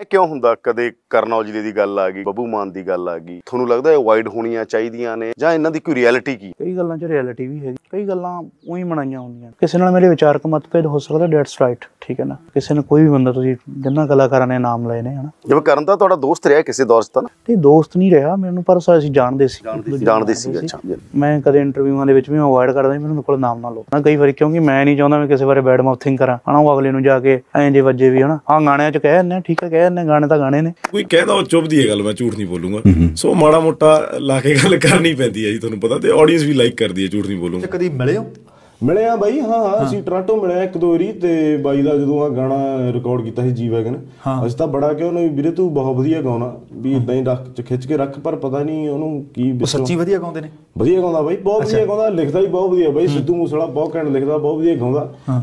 ਇਹ ਕਿਉਂ ਹੁੰਦਾ ਕਦੇ ਕਰਨ ਔਜਲੇ ਦੀ ਗੱਲ ਆ ਗਈ ਬੱਬੂ ਮਾਨ ਦੀ ਗੱਲ ਆ ਗਈ ਤੁਹਾਨੂੰ ਲੱਗਦਾ ਇਹ ਵਾਈਡ ਹੋਣੀਆਂ ਚਾਹੀਦੀਆਂ ਨੇ ਜਾਂ ਇਹਨਾਂ ਦੀ ਕੋਈ ਰਿਐਲਿਟੀ ਕੀ ਕਈ ਗੱਲਾਂ 'ਚ ਰਿਐਲਿਟੀ ਵੀ ਹੈ ਕਈ ਗੱਲਾਂ ਉਹੀ ਬਣਾਈਆਂ ਹੁੰਦੀਆਂ ਕਿਸੇ ਨਾਲ ਮੇਰੇ ਵਿਚਾਰਕ ਮਤਭੇਦ ਹੋ ਸਕਦਾ ਡੈਟਸ ਰਾਈਟ ਠੀਕ ਹੈ ਨਾ ਕਿਸੇ ਨੇ ਕੋਈ ਵੀ ਬੰਦਾ ਤੁਸੀਂ ਜਿੰਨਾ ਕਲਾਕਾਰਾਂ ਨੇ ਨਾਮ ਲਏ ਨੇ ਹਨਾ ਜਿਵੇਂ ਕਰਨ ਤਾਂ ਤੁਹਾਡਾ ਦੋਸਤ ਰਿਹਾ ਕਿਸੇ ਦੋਸਤ ਤਾਂ ਤੇ ਦੋਸਤ ਨਹੀਂ ਰਿਹਾ ਮੈਨੂੰ ਪਰ ਅਸੀਂ ਜਾਣਦੇ ਸੀ ਜਾਣਦੇ ਸੀ ਅੱਛਾ ਮੈਂ ਕਦੇ ਇੰਟਰਵਿਊਆਂ ਦੇ ਵਿੱਚ ਵੀ ਅਵਾਇਡ ਕਰਦਾ ਸੀ ਮੈਨੂੰ ਕੋਲ ਨਾਮ ਨਾ ਲਓ ਨਾ ਕਈ ਵਾਰੀ ਕਿਉਂਕਿ ਮੈਂ ਨਹੀਂ ਚਾਹੁੰਦਾ ਮੈਂ ਕਿਸੇ ਬਾਰੇ ਬੈਡ ਮਾਊਥਿੰਗ ਕਰਾਂ ਹਨਾ ਉਹ ਅਗਲੇ ਨੂੰ ਜਾ ਕੇ ਐਂ ਜੇ ਵੱਜੇ ਵੀ ਹਨਾ ਹਾਂ ਗਾਣਿਆਂ 'ਚ ਕਹਿ ਦਿੰਨੇ ਠੀਕ ਹੈ ਕਹਿ ਦਿੰਨੇ ਗਾਣੇ ਤਾਂ ਗਾਣੇ ਨੇ ਕੋਈ ਕਹਿਦਾ ਉਹ ਚੁੱਪ ਦੀ ਹੈ ਗੱਲ ਮੈਂ ਝੂਠ ਨਹੀਂ ਬੋਲੂੰਗਾ ਸੋ ਮਾੜਾ ਮੋਟਾ ਲਾ ਕੇ ਗੱਲ ਕਰਨੀ ਪੈਂਦੀ ਹੈ ਜੀ ਤੁਹਾਨੂੰ ਪਤਾ ਤੇ ਆਡੀਅנס ਵੀ ਲਾਈਕ ਕਰਦੀ ਹੈ ਝੂਠ ਨਹੀਂ ਬੋਲੂੰਗਾ ਕਦੀ ਮਿਲੇ ਹੋ ਮਿਲੇ ਆ ਬਾਈ ਹਾਂ ਹਾਂ ਅਸੀਂ ਟ੍ਰਾਂਟੋ ਮਿਲੇ ਇੱਕ ਦੋ ਵਾਰੀ ਤੇ ਬਾਈ ਦਾ ਜਦੋਂ ਆ ਗਾਣਾ ਰਿਕਾਰਡ ਕੀਤਾ ਸੀ ਜੀ ਵੈਗਨ ਅਸੀਂ ਤਾਂ ਬੜਾ ਕਿ ਉਹਨੇ ਵੀਰੇ ਤੂੰ ਬਹੁਤ ਵਧੀਆ ਗਾਉਣਾ ਵੀ ਇਦਾਂ ਹੀ ਰੱਖ ਚ ਖਿੱਚ ਕੇ ਰੱਖ ਪਰ ਪਤਾ ਨਹੀਂ ਉਹਨੂੰ ਕੀ ਉਹ ਸੱਚੀ ਵਧੀਆ ਗਾਉਂਦੇ ਨੇ ਵਧੀਆ ਗਾਉਂਦਾ ਬਾਈ ਬਹੁਤ ਵਧੀਆ ਗਾਉਂਦਾ ਲਿਖਦਾ ਵੀ ਬਹੁਤ ਵਧੀਆ ਬਾਈ ਸਿੱਧੂ ਮੂਸੇਵਾਲਾ ਬਹੁਤ ਘੈਂਟ ਲਿਖਦਾ ਬਹੁਤ ਵਧੀਆ ਗਾਉਂਦਾ